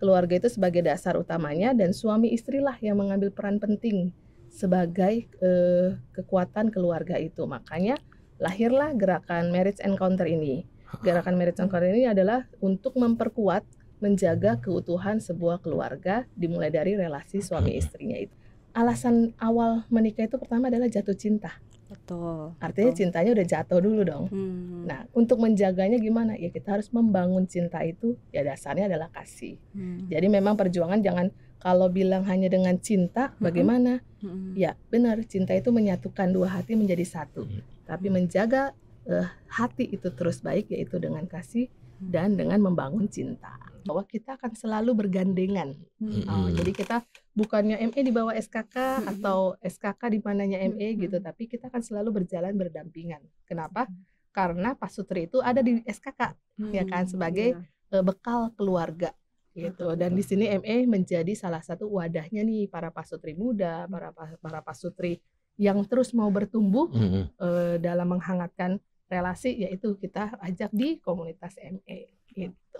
Keluarga itu sebagai dasar utamanya dan suami istrilah yang mengambil peran penting sebagai eh, kekuatan keluarga itu. Makanya lahirlah gerakan marriage encounter ini. Gerakan marriage encounter ini adalah untuk memperkuat menjaga keutuhan sebuah keluarga dimulai dari relasi suami istrinya itu alasan awal menikah itu pertama adalah jatuh cinta. Betul. Artinya betul. cintanya udah jatuh dulu dong. Hmm. Nah, untuk menjaganya gimana? Ya kita harus membangun cinta itu ya dasarnya adalah kasih. Hmm. Jadi memang perjuangan jangan kalau bilang hanya dengan cinta hmm. bagaimana? Hmm. Ya, benar cinta itu menyatukan dua hati menjadi satu. Hmm. Tapi menjaga uh, hati itu terus baik yaitu dengan kasih Hmm. dan dengan membangun cinta bahwa kita akan selalu bergandengan. hmm Uh, jadi kita bukannya ME di bawah SKK hmm atau SKK di mananya ME hmm. gitu, tapi kita akan selalu berjalan berdampingan. Kenapa? hmm Karena Pak Sutri itu ada di SKK hmm ya kan sebagai Uh, bekal keluarga gitu. Ah, dan di iya. sini ME menjadi salah satu wadahnya nih para Pak Sutri muda, para para Sutri yang terus mau bertumbuh hmm uh, dalam menghangatkan relasi yaitu kita ajak di komunitas ME gitu.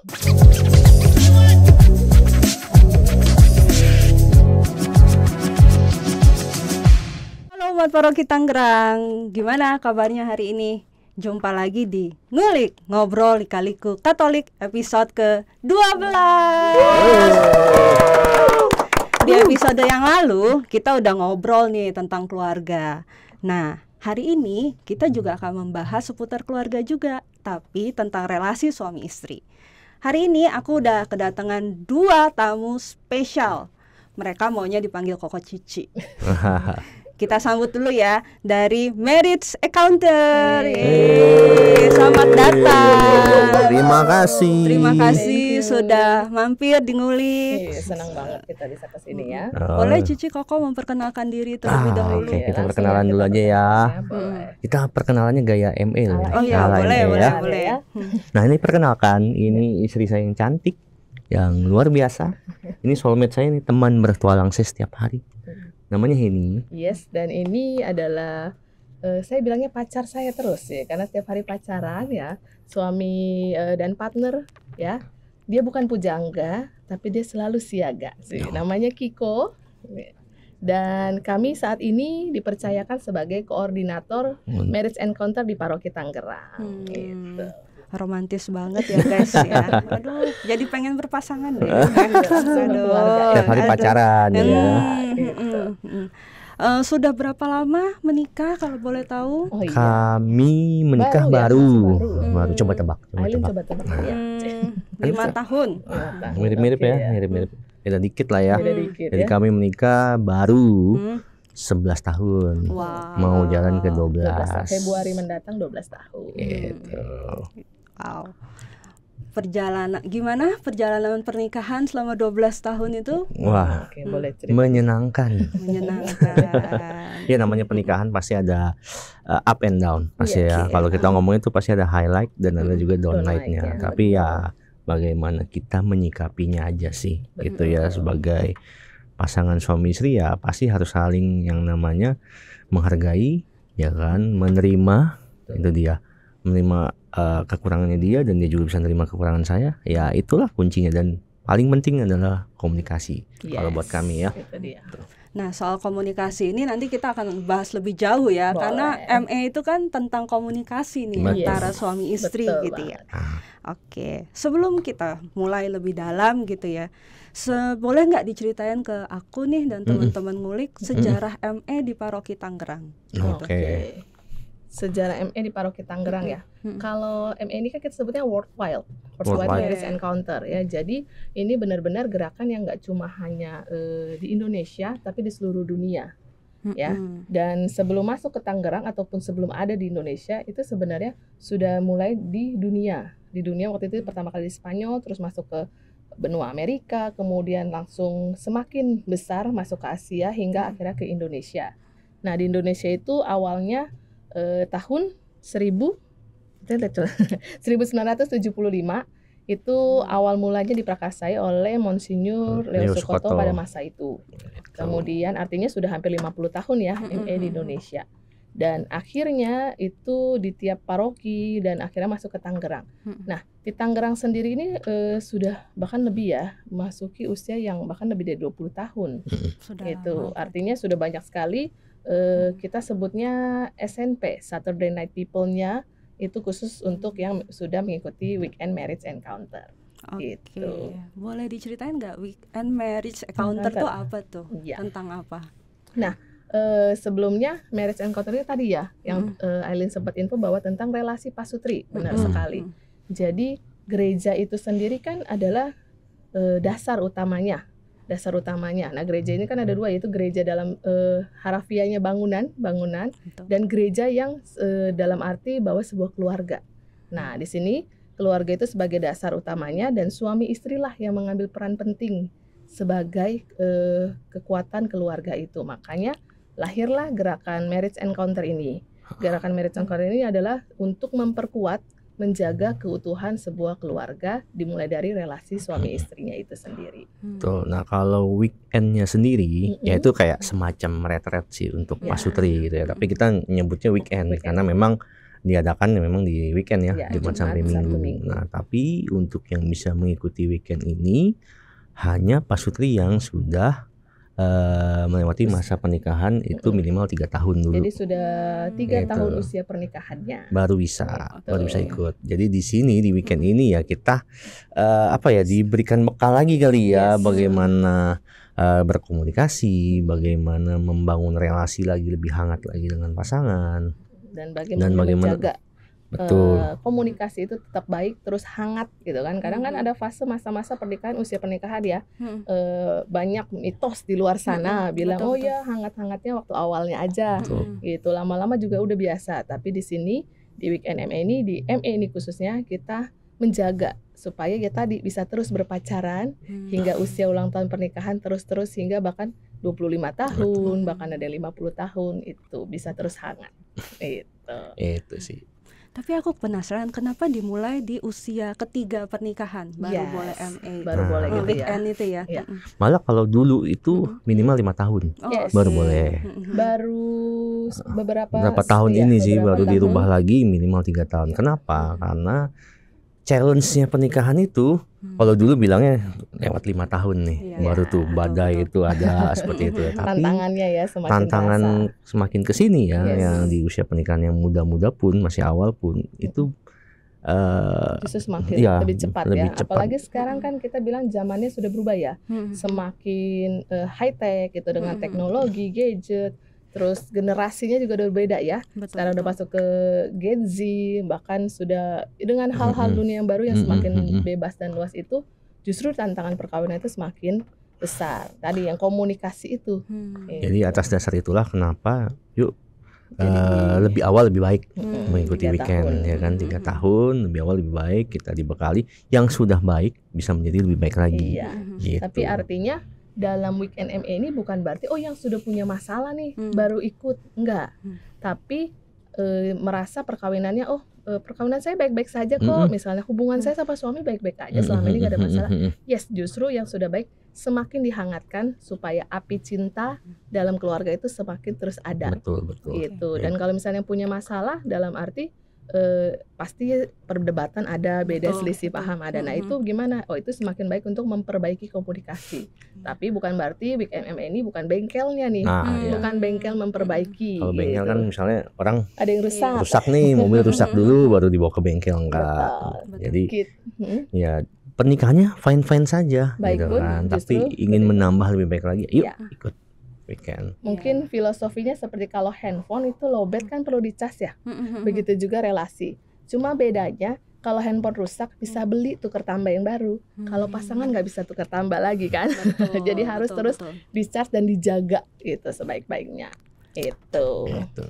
Halo buat Paroki Tangerang, gimana kabarnya hari ini? Jumpa lagi di Ngulik Ngobrol di kaliku Katolik episode ke-12 Di episode yang lalu kita udah ngobrol nih tentang keluarga Nah Hari ini kita juga akan membahas seputar keluarga juga, tapi tentang relasi suami istri. Hari ini aku udah kedatangan dua tamu spesial. Mereka maunya dipanggil Koko Cici. kita sambut dulu ya dari Marriage Accounter. Hey. Hey. Selamat datang. Terima kasih. Terima kasih Iya, sudah mampir di Ngulik. Iya, senang banget kita bisa ke sini ya. Oh. Boleh Cici Koko memperkenalkan diri terlebih ah, dahulu. Oke, okay. Iya, kita perkenalan dulu aja ya. Ya. Oh, ya. Boleh. Kita perkenalannya gaya ML. Oh iya, boleh, boleh, boleh ya. Nah, ini perkenalkan, ini istri saya yang cantik yang luar biasa. Ini soulmate saya ini teman bertualang saya setiap hari. Namanya Heni. Yes, dan ini adalah uh, saya bilangnya pacar saya terus ya, karena setiap hari pacaran ya, suami eh, dan partner ya dia bukan pujangga tapi dia selalu siaga sih. Oh. Namanya Kiko. Dan kami saat ini dipercayakan sebagai koordinator hmm. marriage encounter di Paroki Tangerang. Hmm. Gitu. Romantis banget ya guys ya. Aduh, jadi pengen berpasangan deh. Aduh, ya. Tiap hari aduh. pacaran aduh. ya. Hmm, gitu. hmm, hmm. Uh, sudah berapa lama menikah kalau boleh tahu? Oh, iya. Kami menikah baru, ya, baru. Ya, baru. Hmm. baru. Coba tebak. Coba Aileen tebak. Coba tebak. Hmm. Ya. Hmm, lima hmm, tahun. Mirip-mirip okay, ya, ya, mirip-mirip. Ya. Beda dikit lah ya. Beda dikit, Jadi ya. kami menikah baru hmm. 11 tahun. Wow. Mau jalan ke 12. 12 Februari mendatang 12 tahun. Gitu. Wow perjalanan gimana perjalanan pernikahan selama 12 tahun itu? Wah, hmm. boleh cerita. menyenangkan. Menyenangkan. ya namanya pernikahan pasti ada uh, up and down pasti yeah, ya. Okay. Iya. Kalau kita ngomongin itu pasti ada highlight dan ada juga downlightnya. Down Tapi ya bagaimana kita menyikapinya aja sih, gitu ya sebagai pasangan suami istri ya pasti harus saling yang namanya menghargai, ya kan, menerima itu dia menerima uh, kekurangannya dia dan dia juga bisa nerima kekurangan saya ya itulah kuncinya dan paling penting adalah komunikasi yes, kalau buat kami ya Nah, soal komunikasi ini nanti kita akan bahas lebih jauh ya, Boleh. karena ME itu kan tentang komunikasi nih Betul. antara suami istri Betul gitu ya. banget. ya. Oke, sebelum kita mulai lebih dalam gitu ya, boleh nggak diceritain ke aku nih dan teman-teman ngulik sejarah ME di Paroki Tangerang? Gitu? Oke. Okay sejarah ME di Paroki Tangerang ya. Hmm. Kalau ME ini kan kita sebutnya worthwhile, worthwhile yeah. encounter ya. Jadi ini benar-benar gerakan yang nggak cuma hanya uh, di Indonesia tapi di seluruh dunia ya. Dan sebelum masuk ke Tangerang ataupun sebelum ada di Indonesia itu sebenarnya sudah mulai di dunia. Di dunia waktu itu pertama kali di Spanyol, terus masuk ke benua Amerika, kemudian langsung semakin besar masuk ke Asia hingga akhirnya ke Indonesia. Nah, di Indonesia itu awalnya eh, tahun 1000 1975 itu hmm. awal mulanya diprakasai oleh Monsinyur hmm, Leo Sukoto pada masa itu. Kemudian artinya sudah hampir 50 tahun ya ME di hmm, Indonesia. Dan akhirnya itu di tiap paroki dan akhirnya masuk ke Tangerang. Nah, di Tangerang sendiri ini eh, sudah bahkan lebih ya, masuki usia yang bahkan lebih dari 20 tahun. Sudah. Itu artinya sudah banyak sekali uh, kita sebutnya SNP Saturday Night People-nya itu khusus untuk yang sudah mengikuti Weekend Marriage Encounter. Oke, okay. gitu. boleh diceritain nggak Weekend Marriage Encounter itu apa tuh? Ya. Tentang apa? Nah, uh, sebelumnya marriage encounter itu tadi ya yang hmm. uh, Aileen sempat info bahwa tentang relasi pasutri benar hmm. sekali. Hmm. Jadi gereja itu sendiri kan adalah uh, dasar utamanya dasar utamanya. Nah, gereja ini kan ada hmm. dua yaitu gereja dalam e, eh, harafianya bangunan, bangunan Betul. dan gereja yang e, dalam arti bahwa sebuah keluarga. Nah, di sini keluarga itu sebagai dasar utamanya dan suami istrilah yang mengambil peran penting sebagai e, kekuatan keluarga itu. Makanya lahirlah gerakan marriage encounter ini. Gerakan marriage encounter ini adalah untuk memperkuat menjaga keutuhan sebuah keluarga dimulai dari relasi suami hmm. istrinya itu sendiri. Hmm. Betul. Nah kalau weekendnya sendiri mm-hmm. ya itu kayak semacam retret sih untuk yeah. Sutri gitu ya. Tapi kita nyebutnya weekend, weekend. karena memang diadakan ya memang di weekend ya, ya Jumat, Jumat sampai minggu. minggu. Nah tapi untuk yang bisa mengikuti weekend ini hanya Pak Sutri yang sudah Eh, melewati masa pernikahan itu minimal tiga tahun dulu. Jadi sudah tiga gitu. tahun usia pernikahannya. Baru bisa, Betul. Gitu. baru bisa ikut. Jadi di sini di weekend ini ya kita uh, apa ya diberikan bekal lagi kali ya yes. bagaimana uh, berkomunikasi, bagaimana membangun relasi lagi lebih hangat lagi dengan pasangan. Dan bagaimana, dan bagaimana menjaga Betul. Uh, komunikasi itu tetap baik terus hangat gitu kan kadang kan hmm. ada fase masa-masa pernikahan usia pernikahan ya hmm. uh, banyak mitos di luar sana hmm. hmm. bilang betul, oh iya, betul. ya hangat-hangatnya waktu awalnya aja hmm. gitu lama-lama juga udah biasa tapi di sini di weekend MA ini di MA ini khususnya kita menjaga supaya ya tadi bisa terus berpacaran hmm. hingga usia ulang tahun pernikahan terus-terus hingga bahkan 25 tahun betul. bahkan ada 50 tahun itu bisa terus hangat itu itu sih tapi aku penasaran kenapa dimulai di usia ketiga pernikahan baru yes. boleh MA. Baru nah, boleh oh, gitu ya. itu ya. ya. Malah kalau dulu itu minimal lima tahun oh, yes. baru boleh. Iya, baru beberapa beberapa tahun ya, ini beberapa sih baru dirubah lagi minimal tiga tahun. Kenapa? Karena challenge-nya pernikahan itu hmm. kalau dulu bilangnya lewat lima tahun nih iya, iya. baru tuh badai itu ada seperti itu ya. tapi tantangannya ya semakin tantangan terasa. semakin kesini ya yes. yang di usia pernikahan yang muda-muda pun masih awal pun itu Uh, Justru semakin ya, lebih cepat lebih ya. Cepat. Apalagi sekarang kan kita bilang zamannya sudah berubah ya, hmm. semakin uh, high tech gitu dengan hmm. teknologi gadget terus generasinya juga udah berbeda ya betul, sekarang udah masuk ke Gen Z bahkan sudah dengan hal-hal dunia yang baru yang semakin bebas dan luas itu justru tantangan perkawinan itu semakin besar tadi yang komunikasi itu hmm. Iya. jadi atas dasar itulah kenapa yuk jadi, eh, lebih awal lebih baik hmm, mengikuti weekend tahun. ya kan tiga hmm. tahun lebih awal lebih baik kita dibekali yang sudah baik bisa menjadi lebih baik lagi iya. Mm-hmm. gitu. tapi artinya dalam weekend ME ini bukan berarti oh yang sudah punya masalah nih hmm. baru ikut enggak hmm. tapi e, merasa perkawinannya oh e, perkawinan saya baik-baik saja kok hmm. misalnya hubungan hmm. saya sama suami baik-baik aja selama ini enggak ada masalah hmm. Hmm. yes justru yang sudah baik semakin dihangatkan supaya api cinta dalam keluarga itu semakin terus ada betul betul gitu dan kalau misalnya punya masalah dalam arti eh, pasti perdebatan ada beda Betul. selisih paham ada. Nah, itu gimana? Oh, itu semakin baik untuk memperbaiki komunikasi. Mm. Tapi bukan berarti Big MM ini bukan bengkelnya nih. Nah, -hmm. Bukan bengkel mm. memperbaiki. Kalau bengkel gitu. kan misalnya orang ada yang rusak. Rusak nih, mobil rusak dulu baru dibawa ke bengkel enggak. Betul. Jadi gitu. hmm? ya pernikahannya fine-fine saja baik gitu pun, kan. Tapi ingin menambah lebih baik lagi. Yuk, ya. ikut weekend. Mungkin yeah. filosofinya seperti kalau handphone itu lowbat kan perlu dicas ya. Begitu juga relasi. Cuma bedanya kalau handphone rusak bisa mm. beli tukar tambah yang baru. Kalau hmm. pasangan nggak bisa tukar tambah lagi kan. Betul, Jadi harus betul, terus betul. dan dijaga gitu sebaik-baiknya. Itu. Itu.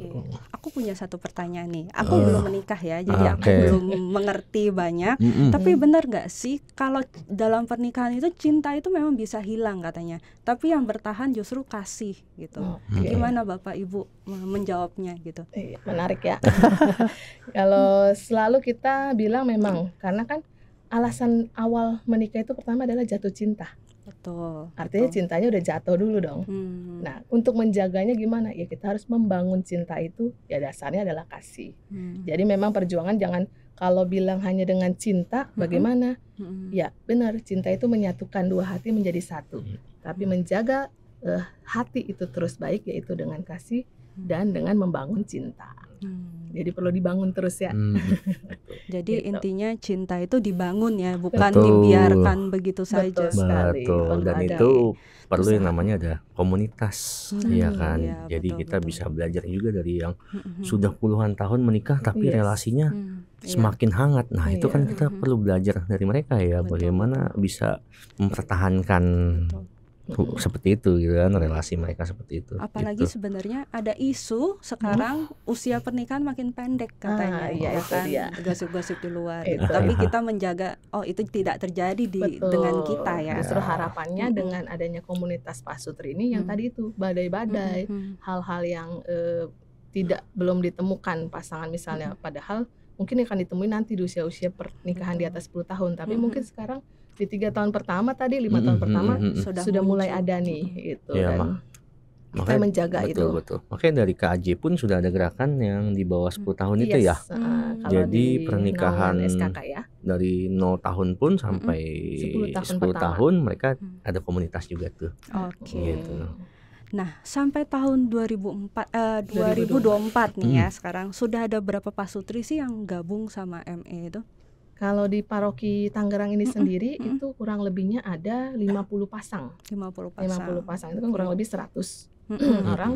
Aku punya satu pertanyaan nih. Aku uh, belum menikah ya, jadi okay. Ah, aku belum mengerti banyak. Mm -mm. Tapi benar nggak sih kalau dalam pernikahan itu cinta itu memang bisa hilang katanya. Tapi yang bertahan justru kasih gitu. Okay. Gimana Bapak Ibu menjawabnya gitu? Eh, menarik ya. kalau selalu kita bilang memang karena kan alasan awal menikah itu pertama adalah jatuh cinta. Betul. Artinya betul. cintanya udah jatuh dulu dong. Hmm. Nah, untuk menjaganya gimana? Ya kita harus membangun cinta itu ya dasarnya adalah kasih. Hmm. Jadi memang perjuangan jangan kalau bilang hanya dengan cinta hmm. bagaimana? Hmm. Ya, benar cinta itu menyatukan dua hati menjadi satu. Hmm. Tapi menjaga uh, hati itu terus baik yaitu dengan kasih hmm. dan dengan membangun cinta. Hmm. Jadi perlu dibangun terus ya. Hmm. Jadi gitu. intinya cinta itu dibangun ya, bukan Betul. dibiarkan begitu saja. Betul sekali. Betul. Dan ada. itu perlu yang namanya ada komunitas, hmm. ya kan. Ya, Jadi betul, kita betul. bisa belajar juga dari yang hmm, hmm. sudah puluhan tahun menikah tapi yes. relasinya hmm. Iya. semakin yeah. hangat. Nah, yeah. itu iya. kan kita hmm, perlu belajar dari mereka ya, betul. bagaimana bisa mempertahankan betul hmm. seperti itu gitu kan relasi mereka seperti itu apalagi gitu. sebenarnya ada isu sekarang oh. usia pernikahan makin pendek ah, katanya ah, ya kan gosip-gosip di luar itu. Gitu. tapi kita menjaga oh itu tidak terjadi di dengan kita ya justru ya. harapannya hmm. dengan adanya komunitas pasutri ini yang hmm. tadi itu badai-badai hal hmm, hmm, hal-hal yang eh, tidak belum ditemukan pasangan misalnya padahal mungkin akan ditemui nanti di usia-usia pernikahan di atas 10 tahun tapi mm-hmm. mungkin sekarang di tiga tahun pertama tadi lima mm-hmm. tahun pertama mm-hmm. sudah, sudah mulai ada nih itu. ya, dan makanya, kita menjaga betul, itu. Betul. Makanya dari KAJ pun sudah ada gerakan yang di bawah 10 tahun yes, mm, itu ya. Hmm. Jadi pernikahan SKK ya. dari nol tahun pun sampai hmm. 10 tahun, 10 tahun mereka mm. ada komunitas juga tuh. Oke. Okay. Gitu. Nah, sampai tahun 2004 eh, 2024, 2024 nih ya hmm. sekarang sudah ada berapa pasutri sih yang gabung sama ME itu? Kalau di paroki Tangerang ini sendiri mm -mm. itu kurang lebihnya ada 50 pasang. 50 pasang. 50 pasang itu kan kurang lebih 100 mm -mm. orang.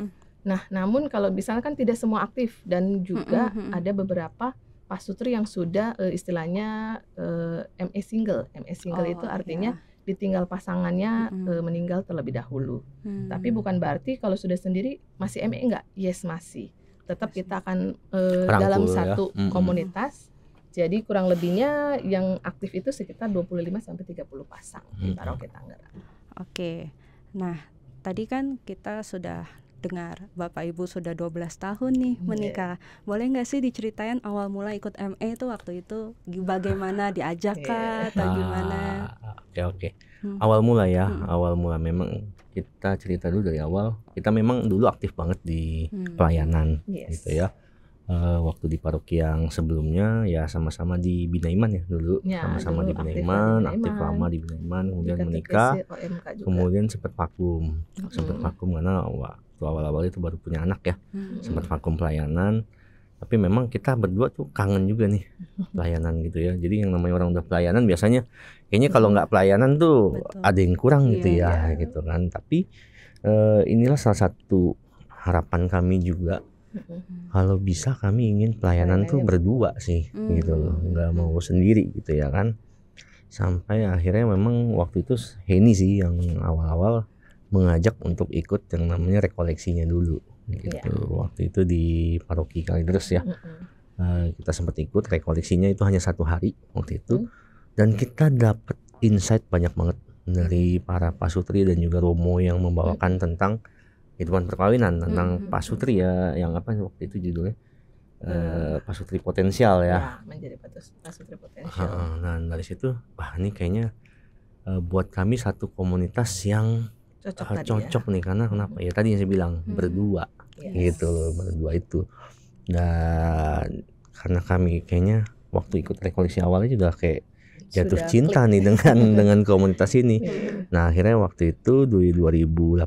Nah, namun kalau misalkan kan tidak semua aktif dan juga mm -mm. ada beberapa pasutri yang sudah uh, istilahnya uh, eh, ME single. ME single oh, itu iya. artinya yeah ditinggal pasangannya hmm. meninggal terlebih dahulu. Hmm. Tapi bukan berarti kalau sudah sendiri masih ME enggak? Yes masih. Tetap kita akan uh, dalam ya. satu ya. hmm. komunitas. Jadi kurang lebihnya yang aktif itu sekitar 25 sampai 30 pasang hmm. di Karaoke Tangerang. Oke. Nah, tadi kan kita sudah dengar Bapak Ibu sudah 12 tahun nih hmm, iya. menikah. Yeah. Boleh nggak sih diceritain awal mula ikut ME itu waktu itu bagaimana diajak kah iya. yeah. atau gimana? Ah, ya, oke oke. Okay, hmm. Awal mula ya, hmm. awal mula memang kita cerita dulu dari awal. Kita memang dulu aktif banget di hmm. pelayanan yes. gitu ya uh, waktu di paroki yang sebelumnya ya sama-sama di Bina Iman ya dulu ya, sama-sama ya, di Bina Iman aktif, lama di Bina Iman kemudian menikah kemudian sempat vakum hmm. sempat vakum karena wah, waktu awal-awal itu baru punya anak ya hmm. sempat vakum pelayanan tapi memang kita berdua tuh kangen juga nih pelayanan gitu ya jadi yang namanya orang udah pelayanan biasanya kayaknya kalau nggak pelayanan tuh Betul. ada yang kurang gitu iya, ya iya. gitu kan tapi uh, inilah salah satu harapan kami juga mm-hmm. kalau bisa kami ingin pelayanan tuh berdua sih hmm. gitu loh hmm. nggak mau hmm. sendiri gitu ya kan sampai akhirnya memang waktu itu Heni sih yang awal-awal mengajak untuk ikut yang namanya rekoleksinya dulu iya. gitu yeah. waktu itu di paroki Kalideres ya mm -hmm. uh, kita sempat ikut rekoleksinya itu hanya satu hari waktu itu mm. dan kita dapat insight banyak banget dari para pasutri dan juga Romo yang membawakan mm. tentang kehidupan perkawinan tentang mm -hmm. pasutri ya yang apa waktu itu judulnya Uh, pasutri potensial ya. ya menjadi pasutri potensial. Uh, nah dari situ wah ini kayaknya eh, buat kami satu komunitas yang cocok, uh, cocok ya. nih karena hmm. kenapa ya tadi yang saya bilang hmm. berdua yes. gitu loh berdua itu dan karena kami kayaknya waktu ikut rekolisi awalnya juga kayak jatuh Sudah cinta klik. nih dengan dengan komunitas ini. Iya. Nah akhirnya waktu itu di 2018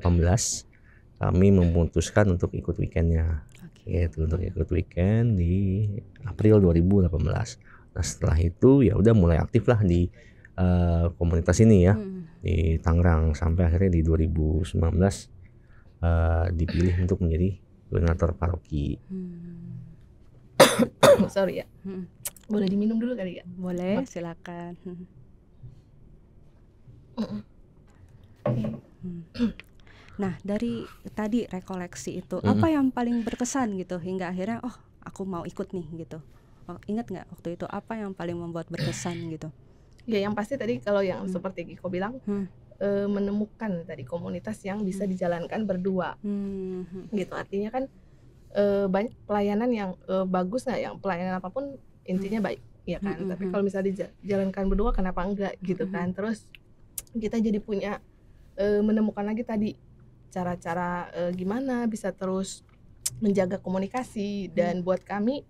kami memutuskan untuk ikut weekendnya, okay. gitu untuk ikut weekend di April 2018. Nah setelah itu ya udah mulai aktif lah di uh, komunitas ini ya. Hmm di Tangerang sampai akhirnya di 2019 uh, eh, dipilih untuk menjadi donatur paroki. Hmm. Sorry ya. Hmm. Boleh diminum dulu kali ya? Boleh, silakan. Hmm. Hmm. Nah, dari tadi rekoleksi itu, hmm. apa yang paling berkesan gitu hingga akhirnya oh, aku mau ikut nih gitu. Oh, ingat nggak waktu itu apa yang paling membuat berkesan gitu? ya yang pasti tadi kalau yang hmm. seperti Giko bilang hmm e, menemukan tadi komunitas yang bisa hmm. dijalankan berdua hmm. gitu artinya kan e, banyak pelayanan yang e, bagus nggak yang pelayanan apapun intinya hmm. baik ya kan hmm. tapi hmm, kalau hmm. misalnya dijalankan berdua kenapa enggak gitu hmm. kan terus kita jadi punya e, menemukan lagi tadi cara-cara e, gimana bisa terus menjaga komunikasi hmm. dan buat kami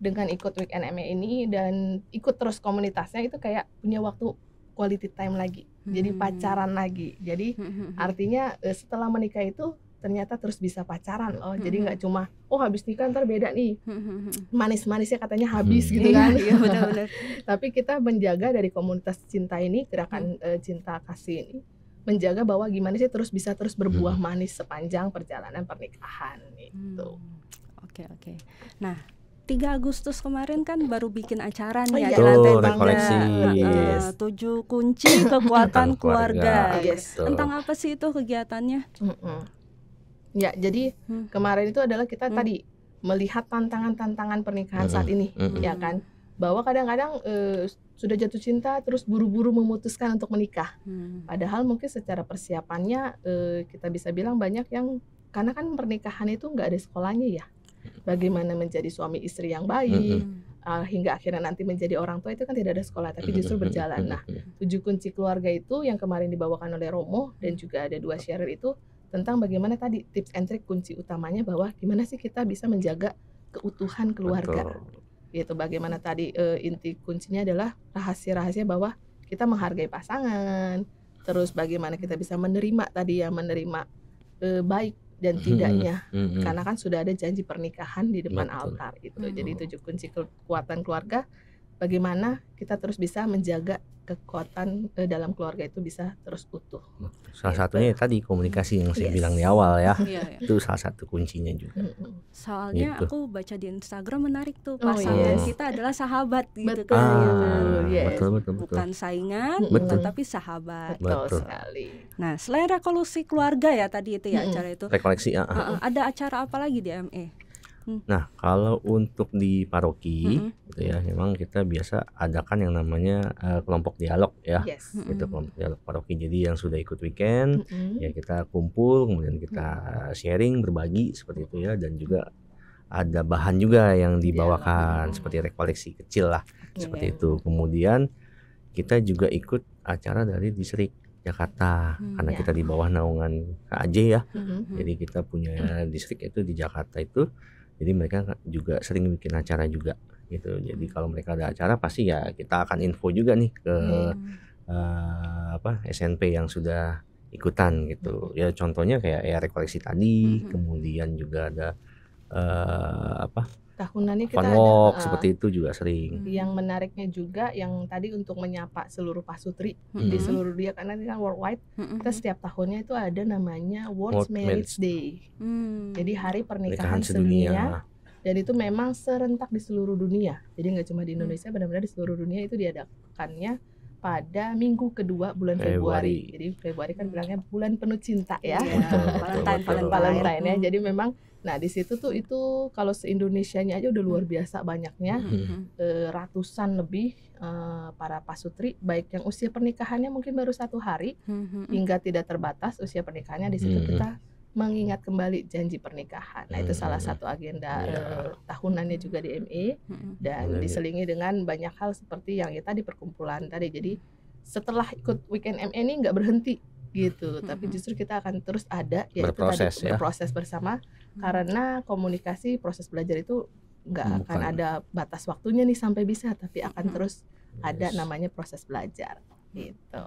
dengan ikut weekend MA ini dan ikut terus komunitasnya itu kayak punya waktu quality time lagi. Hmm. Jadi pacaran lagi. Jadi hmm. artinya eh, setelah menikah itu ternyata terus bisa pacaran loh. Jadi hmm. nggak cuma oh habis nikah ntar beda nih. Hmm. Manis-manisnya katanya habis hmm. gitu kan. Iya, iya benar-benar. Tapi kita menjaga dari komunitas cinta ini, gerakan hmm. uh, cinta kasih ini menjaga bahwa gimana sih terus bisa terus berbuah manis sepanjang perjalanan pernikahan itu. Oke, hmm. oke. Okay, okay. Nah, 3 Agustus kemarin kan baru bikin acara nih oh, ya iya. lantai rekoleksi. Uh, Tujuh kunci kekuatan keluarga. keluarga. Ah, yes. Tentang apa sih itu kegiatannya? Mm -mm. Ya, jadi hmm. kemarin itu adalah kita hmm. tadi melihat tantangan-tantangan pernikahan hmm. saat ini, hmm. ya kan? Bahwa kadang-kadang e, sudah jatuh cinta terus buru-buru memutuskan untuk menikah. Hmm. Padahal mungkin secara persiapannya e, kita bisa bilang banyak yang karena kan pernikahan itu nggak ada sekolahnya ya bagaimana menjadi suami istri yang baik uh, hingga akhirnya nanti menjadi orang tua itu kan tidak ada sekolah tapi justru berjalan nah tujuh kunci keluarga itu yang kemarin dibawakan oleh Romo dan juga ada dua sharer itu tentang bagaimana tadi tips and trick kunci utamanya bahwa gimana sih kita bisa menjaga keutuhan keluarga Yaitu bagaimana tadi uh, inti kuncinya adalah rahasia-rahasia bahwa kita menghargai pasangan terus bagaimana kita bisa menerima tadi ya menerima uh, baik dan hmm, tidaknya hmm, hmm. karena kan sudah ada janji pernikahan di depan altar gitu jadi tujuh kunci kekuatan keluarga bagaimana kita terus bisa menjaga kekuatan eh, dalam keluarga itu bisa terus utuh. Salah gitu. satunya tadi komunikasi yang saya yes. bilang di awal ya, iya, iya. itu salah satu kuncinya juga. Soalnya gitu. aku baca di Instagram menarik tuh oh, pasangan oh, yes. kita adalah sahabat gitu kan. betul. kan, ah, yes. betul, betul, betul. bukan saingan, betul. tapi sahabat. Betul, betul sekali. Nah, selain rekolusi keluarga ya tadi itu ya hmm. acara itu. Rekoleksi. Uh -uh. Ada acara apa lagi di ME? Hmm. Nah, kalau untuk di paroki hmm. gitu ya, memang kita biasa adakan yang namanya uh, kelompok dialog ya. Yes. Itu hmm. kelompok dialog paroki. Jadi yang sudah ikut weekend hmm. ya kita kumpul, kemudian kita hmm. sharing, berbagi seperti itu ya dan juga ada bahan juga yang iya. dibawakan mm-hmm. seperti rekoleksi kecil lah iya. seperti itu. Kemudian kita juga ikut acara dari distrik Jakarta hmm, karena ya. kita di bawah naungan KAJ ya. Hmm, hmm. Jadi kita punya distrik itu di Jakarta itu jadi mereka juga sering bikin acara juga gitu jadi hmm. kalau mereka ada acara pasti ya kita akan info juga nih ke yeah. Iya. uh, apa SNP yang sudah ikutan gitu hmm. ya contohnya kayak ya rekoleksi tadi -hmm. kemudian juga ada uh, apa tahunan ini kita ada, uh, seperti itu juga sering. Hmm. Yang menariknya juga yang tadi untuk menyapa seluruh pasutri hmm. di seluruh dia karena ini kan worldwide. Hmm. Kita setiap tahunnya itu ada namanya World, World Marriage Day. Hmm. Jadi hari pernikahan, pernikahan sedunia. sedunia dan itu memang serentak di seluruh dunia. Jadi nggak cuma di hmm. Indonesia, benar-benar di seluruh dunia itu diadakannya pada minggu kedua bulan Februari. Februari. Jadi Februari kan bilangnya bulan penuh cinta ya. Iya, Valentine, Valentine ya. Jadi memang Nah di situ tuh itu kalau se-Indonesianya aja udah luar hmm. biasa banyaknya hmm. hmm. Eh, ratusan lebih eh, para pasutri baik yang usia pernikahannya mungkin baru satu hari hmm, hmm. hingga tidak terbatas usia pernikahannya di situ hmm. kita mengingat kembali janji pernikahan. Nah, itu salah satu agenda yeah. Iya. tahunannya juga di hmm. dan diselingi dengan banyak hal seperti yang kita ya di perkumpulan tadi. Jadi, setelah ikut weekend ME ini nggak berhenti gitu tapi justru kita akan terus ada ya berproses, tadi, ya? berproses bersama karena komunikasi proses belajar itu nggak mm, akan ada batas waktunya nih sampai bisa tapi akan terus ada namanya proses belajar gitu.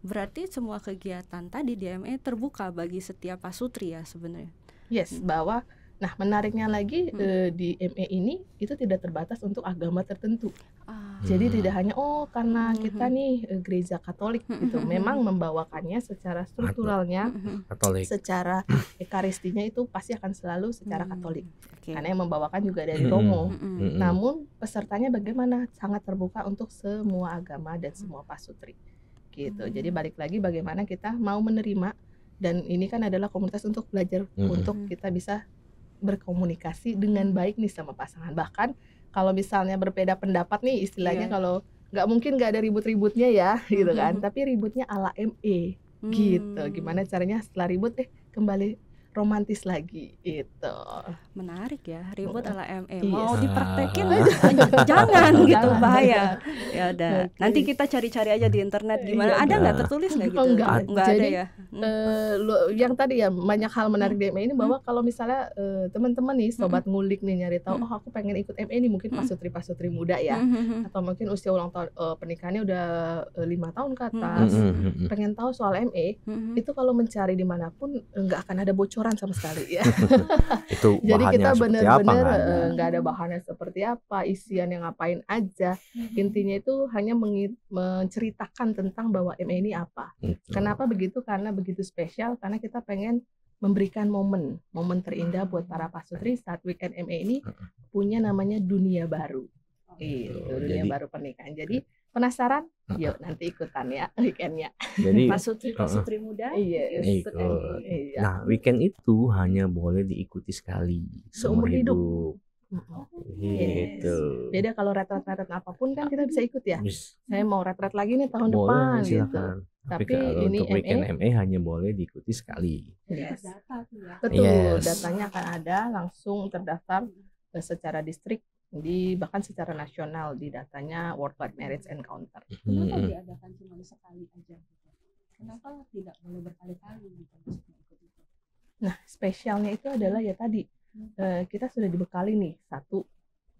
Berarti semua kegiatan tadi di ME terbuka bagi setiap pasutri ya sebenarnya. Yes, mm. bahwa nah menariknya lagi hmm. di ME ini itu tidak terbatas untuk agama tertentu. Ah jadi hmm. tidak hanya oh karena hmm, kita hmm. nih e, gereja Katolik gitu. Memang membawakannya secara strukturalnya Katolik. Secara ekaristinya itu pasti akan selalu secara Katolik. Okay. Karena yang membawakan juga dari Romo. Namun pesertanya bagaimana? Sangat terbuka untuk semua agama dan semua pasutri. Gitu. Jadi balik lagi bagaimana kita mau menerima dan ini kan adalah komunitas untuk belajar untuk kita bisa berkomunikasi dengan baik nih sama pasangan bahkan kalau misalnya berbeda pendapat nih istilahnya yeah. kalau nggak mungkin nggak ada ribut-ributnya ya gitu kan tapi ributnya ala ME mm. gitu gimana caranya setelah ribut eh kembali romantis lagi itu Menarik ya, ribut ala ME. Iya. Mau dipraktekin ah. aja, jangan gitu jangan, bahaya. Ya udah, okay. nanti kita cari-cari aja di internet iya. gimana. ada nggak tertulis nggak oh, gitu? Oh, enggak, enggak Jadi, ada ya. Uh, hmm. eh, lo, yang tadi ya banyak hal menarik hmm. di ME ini bahwa hmm. kalau misalnya uh, teman-teman nih sobat hmm. ngulik nih nyari tahu, hmm. oh aku pengen ikut ME ini mungkin hmm. pasutri-pasutri muda ya, hmm, hmm. atau mungkin usia ulang tahun uh, pernikahannya udah lima uh, tahun ke atas, hmm. pengen tahu soal ME, hmm. itu kalau mencari dimanapun nggak akan ada bocor aturan sama sekali ya. itu Jadi kita benar-benar eh, nggak ada bahannya seperti apa, isian yang ngapain aja. Mm-hmm. Intinya itu hanya menceritakan tentang bahwa MA ini apa. Kenapa begitu? Karena begitu spesial karena kita pengen memberikan momen, momen terindah buat para pasutri saat weekend MA ini punya namanya dunia baru. Gitu, dunia Jadi, baru pernikahan. Jadi iya. Penasaran? Yuk nanti ikutan ya weekendnya. Jadi Pasutri, Pasutri uh, muda. Iya. Ikut. Iya. Nah weekend itu hanya boleh diikuti sekali seumur hidup. hidup. Gitu. yes. gitu. Beda kalau retret-retret apapun kan kita bisa ikut ya. Yes. Saya mau retret lagi nih tahun boleh, depan gitu. silakan. gitu. Tapi, Tapi kalau ini untuk e? weekend MA e hanya boleh diikuti sekali. Yes. Betul, yes. datanya akan ada langsung terdaftar eh, secara distrik di bahkan secara nasional di datanya Wide Marriage Encounter. Mhm. Kenapa diadakan cuma sekali aja? Gitu? Kenapa tidak boleh berkali-kali gitu Nah, spesialnya itu adalah ya tadi hmm. eh, kita sudah dibekali nih satu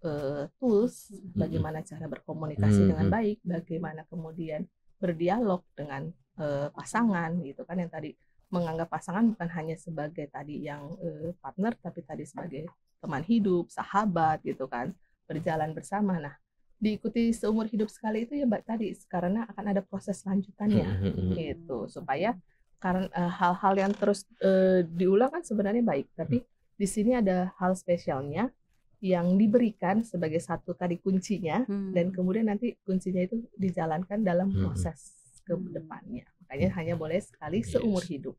eh, tools hmm. bagaimana mhm. cara berkomunikasi hmm, dengan baik, bagaimana kemudian berdialog dengan eh, pasangan gitu kan yang tadi menganggap pasangan bukan hanya sebagai tadi yang uh, partner tapi tadi sebagai teman hidup, sahabat gitu kan, berjalan bersama. Nah, diikuti seumur hidup sekali itu ya Mbak tadi karena akan ada proses lanjutannya hmm, hmm, hmm. gitu supaya karena uh, hal-hal yang terus uh, diulang kan sebenarnya baik tapi di sini ada hal spesialnya yang diberikan sebagai satu tadi kuncinya hmm. dan kemudian nanti kuncinya itu dijalankan dalam proses hmm. ke depannya makanya hmm. hanya boleh sekali yes. seumur hidup.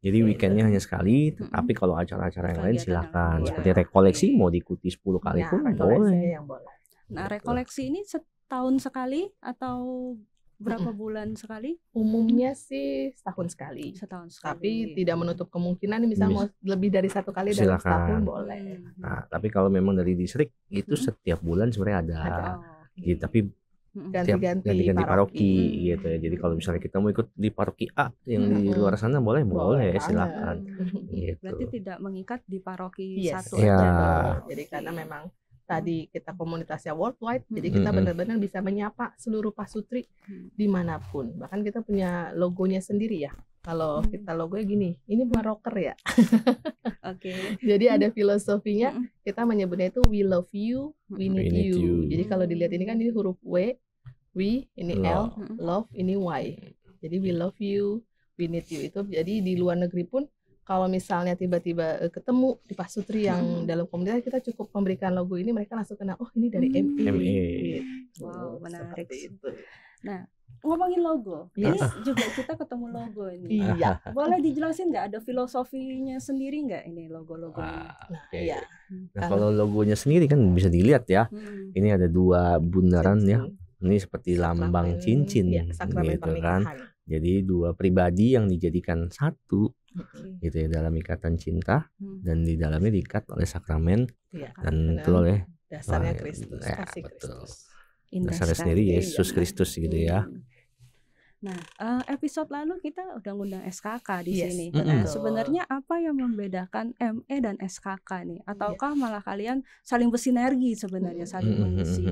Jadi weekendnya hanya sekali, tapi kalau acara-acara yang lain silakan. Seperti iya. rekoleksi mau diikuti 10 iya, kali pun boleh. boleh. Nah gitu. rekoleksi ini setahun sekali atau berapa bulan sekali? Umumnya sih setahun sekali. Setahun sekali. Tapi tidak menutup kemungkinan misalnya mau lebih dari satu kali dalam setahun boleh. Hmm. Nah, tapi kalau memang dari distrik itu setiap bulan sebenarnya ada. ada. Ya, tapi ganti-ganti paroki, gitu ya. Jadi kalau misalnya kita mau ikut di paroki A yang hmm. di luar sana boleh boleh, boleh silakan. Gitu. Berarti tidak mengikat di paroki yes. satu ya. Jadi karena memang tadi kita komunitasnya worldwide, hmm. jadi kita benar-benar bisa menyapa seluruh pasutri hmm. dimanapun. Bahkan kita punya logonya sendiri ya kalau hmm. kita logo ya gini, ini bukan rocker ya. Oke. okay. Jadi ada filosofinya, hmm. kita menyebutnya itu we love you, hmm. we need, we need you. you. Jadi kalau dilihat ini kan ini huruf W, we, ini love. L, hmm. love, ini Y. Jadi we love you, we need you itu. Jadi di luar negeri pun kalau misalnya tiba-tiba eh, ketemu di pasutri yang hmm. dalam komunitas kita cukup memberikan logo ini mereka langsung kena. oh ini dari MP. Hmm. Gitu. Wow, menarik. itu. Nah, ngomongin logo. Yes, juga kita ketemu logo ini. Iya. iya. Boleh dijelasin nggak ada filosofinya sendiri nggak ini logo-logo? Ah, nah, okay. Iya. Nah, kalau logonya sendiri kan bisa dilihat ya. Hmm. Ini ada dua bundaran ya. Ini seperti lambang cincin ya, gitu kan. Jadi dua pribadi yang dijadikan satu okay. gitu ya dalam ikatan cinta hmm. dan di dalamnya diikat oleh sakramen iya, ya, dan itu oleh dasarnya Kristus, ya, kasih Kristus dasarnya sendiri iya. Yesus Kristus gitu ya. Hmm. Nah, eh, episode lalu kita udah ngundang SKK di yes. sini. Nah, sebenarnya apa yang membedakan ME dan SKK nih? Ataukah yeah. malah kalian saling bersinergi sebenarnya, saling mengisi?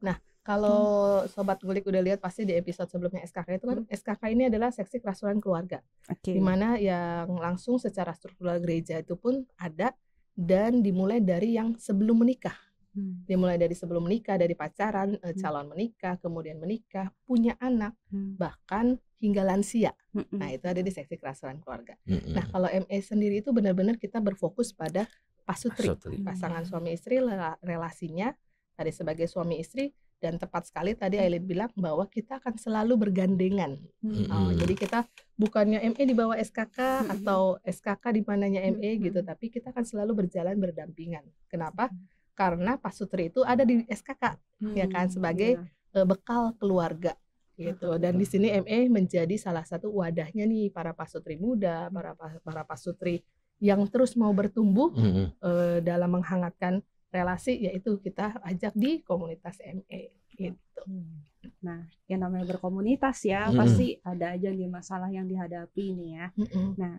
Nah, kalau sobat gulik udah lihat pasti di episode sebelumnya SKK itu kan SKK ini adalah seksi kerasulan keluarga. Okay. Dimana yang langsung secara struktural gereja itu pun ada dan dimulai dari yang sebelum menikah Hmm. Dimulai dari sebelum menikah, dari pacaran, eh, hmm. calon menikah, kemudian menikah, punya anak, hmm. bahkan hingga lansia. Hmm. Nah, itu ada di seksi kerasulan keluarga. Hmm. Nah, kalau MA e sendiri itu benar-benar kita berfokus pada pasutri, pasutri. pasangan hmm. suami istri relasinya tadi sebagai suami istri dan tepat sekali tadi Aileen hmm. bilang bahwa kita akan selalu bergandengan. Hmm. Oh, jadi kita bukannya ME di bawah SKK atau SKK di mananya ME gitu, tapi kita akan selalu berjalan berdampingan. Kenapa? Hmm karena Pak Sutri itu ada di SKK hmm, ya kan sebagai iya. Eh, bekal keluarga gitu ah, dan di iya. sini ME menjadi salah satu wadahnya nih para Pak Sutri muda para para Sutri yang terus mau bertumbuh hmm. hmm. Eh, dalam menghangatkan relasi yaitu kita ajak di komunitas ME gitu. Hmm. Nah, yang namanya berkomunitas ya, hmm. pasti ada aja nih masalah yang dihadapi nih ya. Hmm. hmm. Nah,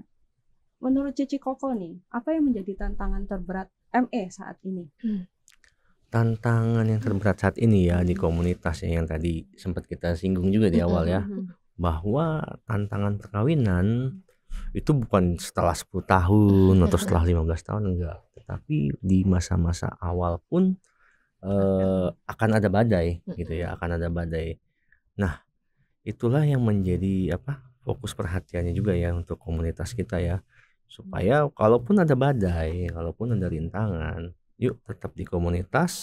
menurut Cici Koko nih, apa yang menjadi tantangan terberat ME saat ini? Hmm. Tantangan yang terberat saat ini ya di hmm. komunitas ya, yang tadi sempat kita singgung juga di hmm, awal ya bahwa tantangan perkawinan itu bukan setelah 10 tahun atau setelah 15 tahun enggak tetapi di masa-masa awal pun eh, akan ada badai gitu ya akan ada badai nah itulah yang menjadi apa fokus perhatiannya juga ya untuk komunitas kita ya supaya kalaupun ada badai, kalaupun ada rintangan, yuk tetap di komunitas,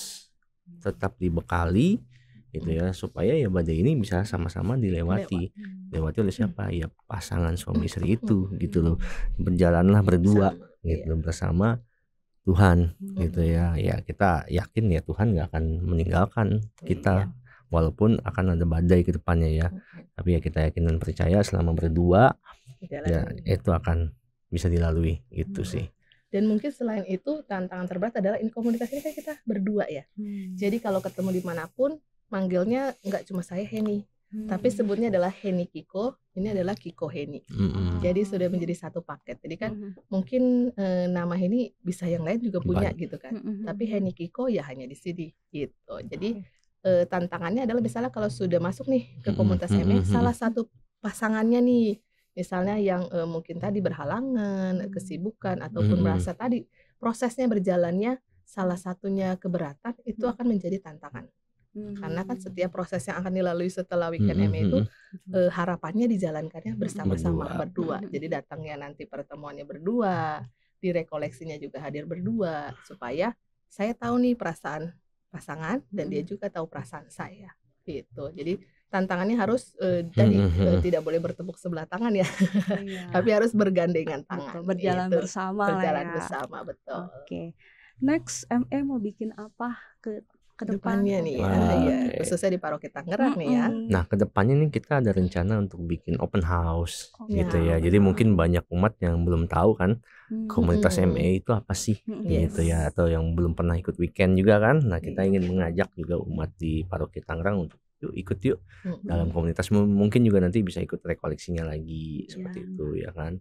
tetap dibekali gitu ya supaya ya badai ini bisa sama-sama dilewati lewati oleh hmm. siapa ya pasangan suami istri hmm. itu gitu loh berjalanlah berdua gitu bersama Tuhan hmm. gitu ya ya kita yakin ya Tuhan nggak akan meninggalkan kita iya. walaupun akan ada badai ke depannya ya tapi ya kita yakin dan percaya selama berdua ya itu akan bisa dilalui itu hmm. sih dan mungkin selain itu tantangan terberat adalah ini komunikasi ini kan kita berdua ya hmm. jadi kalau ketemu dimanapun manggilnya nggak cuma saya Heni hmm. tapi sebutnya adalah Heni Kiko ini adalah Kiko Heni hmm. jadi sudah menjadi satu paket jadi kan hmm. mungkin e, nama Heni bisa yang lain juga punya Baik. gitu kan hmm. hmm tapi hmm. Heni Kiko ya hanya di sini gitu jadi e, tantangannya adalah misalnya kalau sudah masuk nih ke komunitas hmm. salah satu pasangannya nih misalnya yang uh, mungkin tadi berhalangan, kesibukan ataupun hmm. merasa tadi prosesnya berjalannya salah satunya keberatan itu hmm. akan menjadi tantangan. Hmm. Karena kan hmm. setiap proses yang akan dilalui setelah hmm, weekend hmm. MA itu uh, harapannya dijalankannya bersama-sama berdua. berdua. Jadi datangnya nanti pertemuannya berdua, direkoleksinya juga hadir berdua supaya saya tahu nih perasaan pasangan dan dia juga tahu perasaan saya gitu. Jadi tantangannya hmm. harus uh, dari uh, tidak boleh bertepuk sebelah tangan ya, iya. tapi harus bergandengan tangan, betul, berjalan gitu. bersama, berjalan ya. bersama betul. Oke, okay. next ME mau bikin apa ke kedepannya depan. nih ya, ya okay. khususnya di paroki Tangerang mm -hmm. nih ya. Nah kedepannya nih kita ada rencana untuk bikin open house oh, gitu ya. ya. Jadi mungkin banyak umat yang belum tahu kan mm -hmm. komunitas ME itu apa sih mm -hmm. gitu ya atau yang belum pernah ikut weekend juga kan. Nah kita ingin mengajak juga umat di paroki Tangerang untuk yuk ikut yuk hmm dalam komunitas mungkin juga nanti bisa ikut rekoleksinya lagi seperti yeah. itu ya kan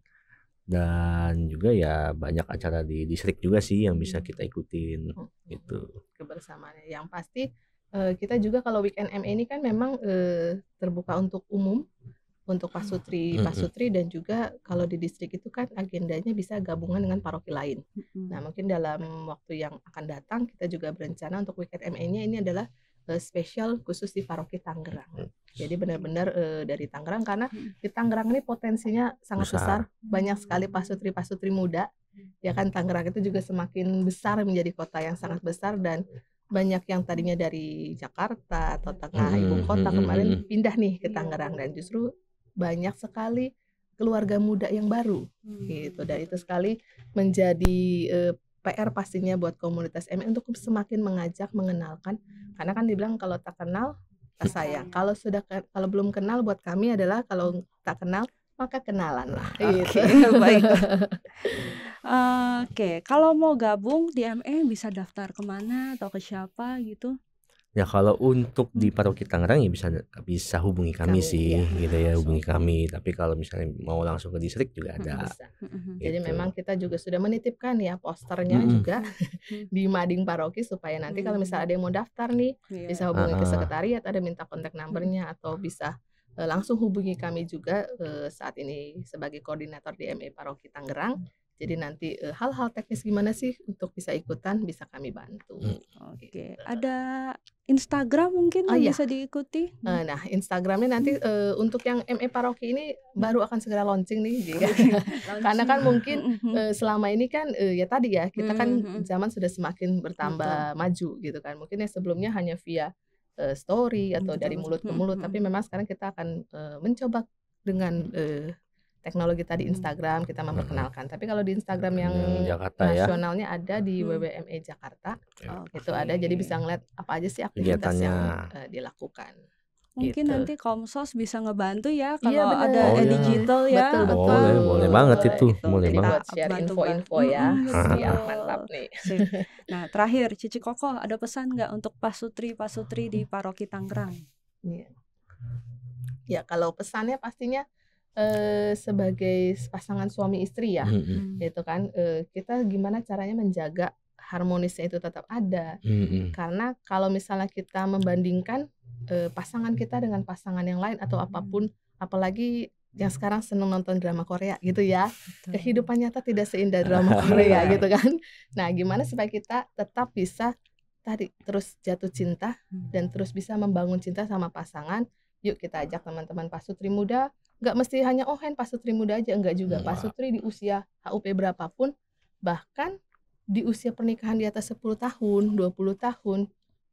dan juga ya banyak acara di distrik juga sih yang bisa kita ikutin hmm. gitu kebersamaannya yang pasti eh, kita juga kalau weekend me ini kan memang eh, terbuka untuk umum untuk pasutri pasutri dan juga kalau di distrik itu kan agendanya bisa gabungan dengan paroki lain. Nah mungkin dalam waktu yang akan datang kita juga berencana untuk weekend me nya ini adalah uh, spesial khusus di paroki Tangerang. Jadi benar-benar uh, dari Tangerang karena di Tangerang ini potensinya sangat besar, besar. banyak sekali pasutri-pasutri muda. Ya kan Tangerang itu juga semakin besar menjadi kota yang sangat besar dan banyak yang tadinya dari Jakarta atau tengah ibu kota kemarin pindah nih ke Tangerang dan justru banyak sekali keluarga muda yang baru mm. gitu dan itu sekali menjadi eh, PR pastinya buat komunitas MI untuk semakin mengajak mengenalkan karena kan dibilang kalau tak kenal tak iya. sayang kalau sudah kalau belum kenal buat kami adalah kalau tak kenal maka kenalan lah okay. gitu baik Oke, okay. kalau mau gabung di MI e, bisa daftar kemana atau ke siapa gitu? Ya kalau untuk di hmm. Paroki Tangerang ya bisa bisa hubungi kami, kami sih ya, gitu ya hubungi kami. Tapi kalau misalnya mau langsung ke distrik juga hmm, ada. Hmm, gitu. Jadi memang kita juga sudah menitipkan ya posternya mm -hmm. juga di Mading Paroki supaya nanti kalau misalnya ada yang mau daftar nih yeah. bisa hubungi ke sekretariat ada minta kontak numbernya atau bisa eh, langsung hubungi kami juga eh, saat ini sebagai koordinator di ME Paroki Tangerang. Jadi hmm. nanti eh, hal-hal teknis gimana sih untuk bisa ikutan bisa kami bantu. Hmm. Gitu. Oke, okay. gitu. ada Instagram mungkin oh, yang iya. bisa diikuti. Uh, nah, Instagramnya nanti uh, untuk yang ME Paroki ini baru akan segera launching nih, ya. Karena kan mungkin uh, selama ini kan uh, ya tadi ya kita kan zaman sudah semakin bertambah Betul. maju gitu kan. Mungkin ya sebelumnya hanya via uh, story atau betul, dari mulut ke mulut, tapi memang sekarang kita akan uh, mencoba dengan uh, teknologi tadi hmm. Instagram kita hmm. memperkenalkan. Hmm. Tapi kalau di Instagram yang Jakarta, ya. nasionalnya ya? ada di hmm. WWME Jakarta, okay. itu ada. Jadi bisa ngeliat apa aja sih aktivitas yang uh, dilakukan. Mungkin gitu. nanti Komsos bisa ngebantu ya iya, kalau iya, ada oh, iya. digital ya. Betul, betul. Boleh, boleh banget itu. Gitu. Boleh Jadi banget. share info-info ya. Iya, mantap nih. Nah, terakhir Cici Koko ada pesan nggak untuk Pak Sutri, Pak Sutri di Paroki Tangerang? Iya. Ya, kalau pesannya pastinya Eh, sebagai pasangan suami istri ya, hmm, hmm. hmm. gitu kan, eh, kita gimana caranya menjaga harmonisnya itu tetap ada. hmm, hmm. Karena kalau misalnya kita membandingkan eh, pasangan kita dengan pasangan yang lain atau apapun, apalagi yang sekarang seneng nonton drama Korea gitu ya. Betul. Kehidupan nyata tidak seindah drama Korea iya. gitu kan. Nah, gimana supaya kita tetap bisa tadi terus jatuh cinta dan terus bisa membangun cinta sama pasangan. Yuk kita ajak teman-teman pasutri Muda nggak mesti hanya oh hand pasutri muda aja enggak juga nah. pasutri di usia HUP berapapun bahkan di usia pernikahan di atas 10 tahun 20 tahun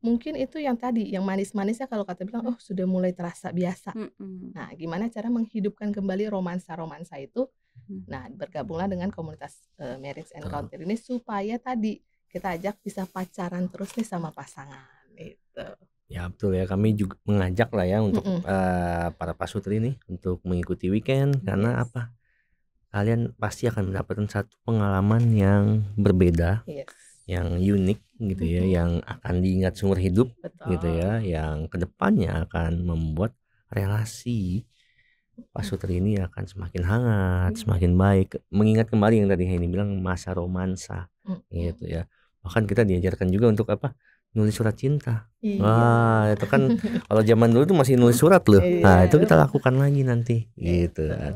mungkin itu yang tadi yang manis-manisnya kalau kata bilang oh sudah mulai terasa biasa hmm. nah gimana cara menghidupkan kembali romansa-romansa itu nah bergabunglah dengan komunitas uh, marriage encounter ini supaya tadi kita ajak bisa pacaran terus nih sama pasangan itu betul ya kami juga mengajak lah ya untuk mm -mm. Uh, para pasutri ini untuk mengikuti weekend -mm. karena apa kalian pasti akan mendapatkan satu pengalaman yang berbeda, yes. yang unik gitu ya, mm -hmm. yang akan diingat seumur hidup Betul. gitu ya, yang kedepannya akan membuat relasi pasutri ini akan semakin hangat, mm semakin baik, mengingat kembali yang tadi Henny bilang masa romansa mm gitu ya. Bahkan kita diajarkan juga untuk apa? nulis surat cinta. Iya. Wah, itu kan kalau zaman dulu tuh masih nulis surat loh. Iya, nah, itu kita lakukan lagi nanti gitu. Iya. Kan.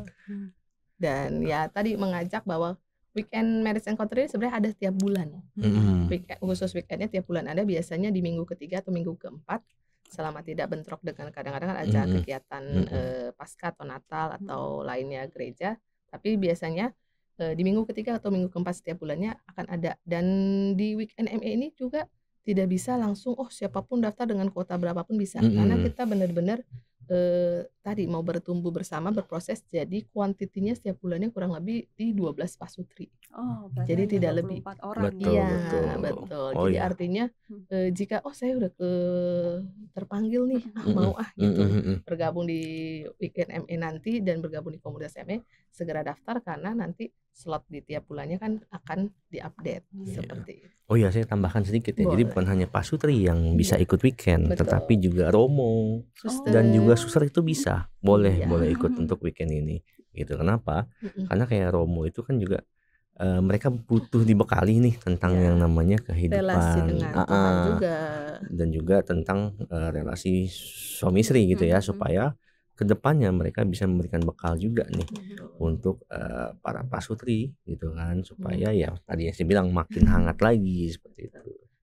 Dan ya tadi mengajak bahwa weekend marriage encounter ini sebenarnya ada setiap bulan. Mm-hmm. Weekend, khusus weekendnya tiap bulan ada biasanya di minggu ketiga atau minggu keempat selama tidak bentrok dengan kadang-kadang kan ada mm-hmm. kegiatan mm-hmm. Eh, pasca atau Natal atau mm-hmm. lainnya gereja, tapi biasanya eh, di minggu ketiga atau minggu keempat setiap bulannya akan ada dan di weekend ME ini juga tidak bisa langsung oh siapapun daftar dengan kuota berapapun bisa mm -hmm. karena kita benar-benar tadi mau bertumbuh bersama berproses jadi kuantitinya setiap bulannya kurang lebih di 12 pasutri. Oh, jadi tidak lebih. Orang ya? betul, ya, betul. betul. Oh, jadi iya. artinya hmm. eh, jika oh saya udah ke terpanggil nih, ah mau ah gitu. Bergabung di weekend ME nanti dan bergabung di komunitas ME segera daftar karena nanti slot di tiap bulannya kan akan diupdate yeah. seperti itu. Oh iya, saya tambahkan sedikit ya. Boleh. Jadi bukan hanya Pak Sutri yang iya. bisa ikut weekend, Betul. tetapi juga Romo Suster. dan juga Suster itu bisa bisa boleh iya. boleh ikut untuk weekend ini gitu kenapa mm karena kayak Romo itu kan juga uh, mereka butuh dibekali nih tentang ya. yang namanya kehidupan uh -uh. juga dan juga tentang uh, relasi suami istri gitu mm -hmm. ya supaya kedepannya mereka bisa memberikan bekal juga nih -hmm. untuk uh, para pasutri gitu kan supaya -hmm. ya tadi yang saya bilang makin hangat lagi seperti itu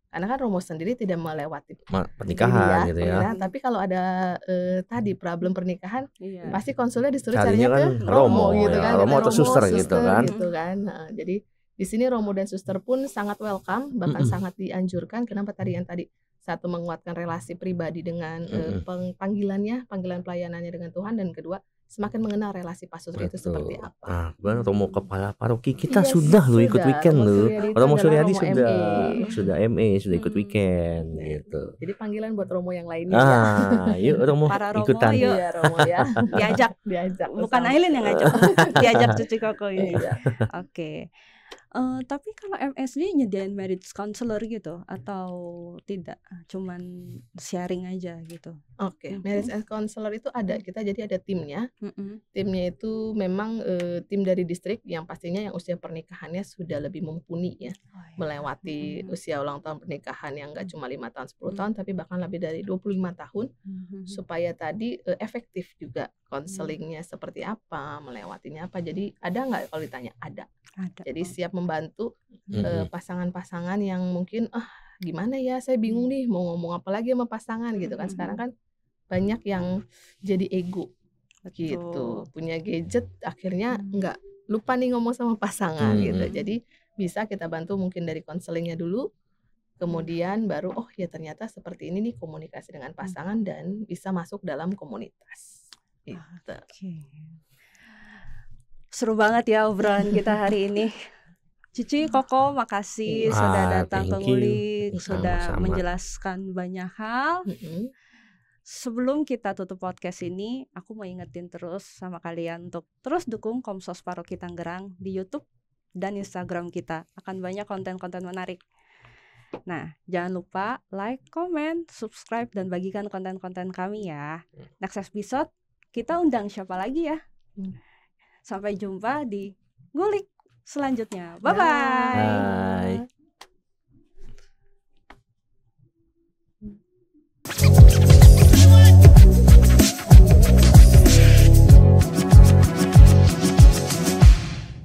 karena kan romo sendiri tidak melewati pernikahan ya, gitu ya. Pernikahan. Tapi kalau ada eh, tadi hmm. problem pernikahan, iya. pasti konsulnya disuruh Carinya carinya kan ke romo, romo ya, gitu ya, kan, romo atau suster, suster gitu kan. Gitu kan. Nah, jadi di sini romo dan suster pun sangat welcome, bahkan mm -mm. sangat dianjurkan. Kenapa tadi yang tadi satu menguatkan relasi pribadi dengan mm -mm. Eh, panggilannya, panggilan pelayanannya dengan Tuhan, dan kedua semakin mengenal relasi Pak pasutri itu seperti apa. gue ah, benar Romo kepala paroki kita yes, iya sudah lo ikut weekend lo atau Romo Suryadi sudah MA. sudah ma sudah ikut hmm. weekend gitu. Jadi panggilan buat Romo yang lainnya. Ah, yuk Romo Para Romo, ikutan. Yuk. Ya, Romo ya. diajak, diajak. Bukan Aileen yang ngajak. diajak cuci koko ini. Iya. Oke. Okay. Uh, tapi kalau MSD nyediain marriage counselor gitu atau tidak? Cuman sharing aja gitu. Oke, okay. mm -hmm. marriage counselor itu ada hmm. kita jadi ada timnya. Mm -hmm. Timnya itu memang uh, tim dari distrik yang pastinya yang usia pernikahannya sudah lebih mumpuni ya, oh, iya. melewati mm -hmm. usia ulang tahun pernikahan yang enggak hmm. cuma lima tahun, 10 mm -hmm. tahun tapi bahkan lebih dari 25 tahun mm -hmm. supaya tadi uh, efektif juga Iya. konselingnya hmm. seperti apa, melewatinya apa. Jadi ada nggak kalau ditanya? Ada. ada. Jadi oh. siap membantu hmm. pasangan-pasangan hmm. uh, yang mungkin ah gimana ya saya bingung hmm. nih mau ngomong apa lagi sama pasangan gitu kan. Sekarang hmm. kan banyak yang jadi ego gitu. Betul. gitu. Punya gadget akhirnya hmm. nggak lupa nih ngomong sama pasangan hmm. gitu. Jadi bisa kita bantu mungkin dari konselingnya dulu kemudian baru oh ya ternyata seperti ini nih komunikasi dengan pasangan dan bisa masuk dalam komunitas. Gitu. Okay. Seru banget ya obrolan kita hari ini. Cici, Koko, makasih ah, sudah datang ke Ngulik, sudah menjelaskan banyak hal. Mm-hmm. Sebelum kita tutup podcast ini, aku mau ingetin terus sama kalian untuk terus dukung Komsos Paroki Tangerang di YouTube dan Instagram kita. Akan banyak konten-konten menarik. Nah, jangan lupa like, comment, subscribe, dan bagikan konten-konten kami ya. Mm. Next episode, kita undang siapa lagi ya. Sampai jumpa di Ngulik selanjutnya. Bye-bye. Bye.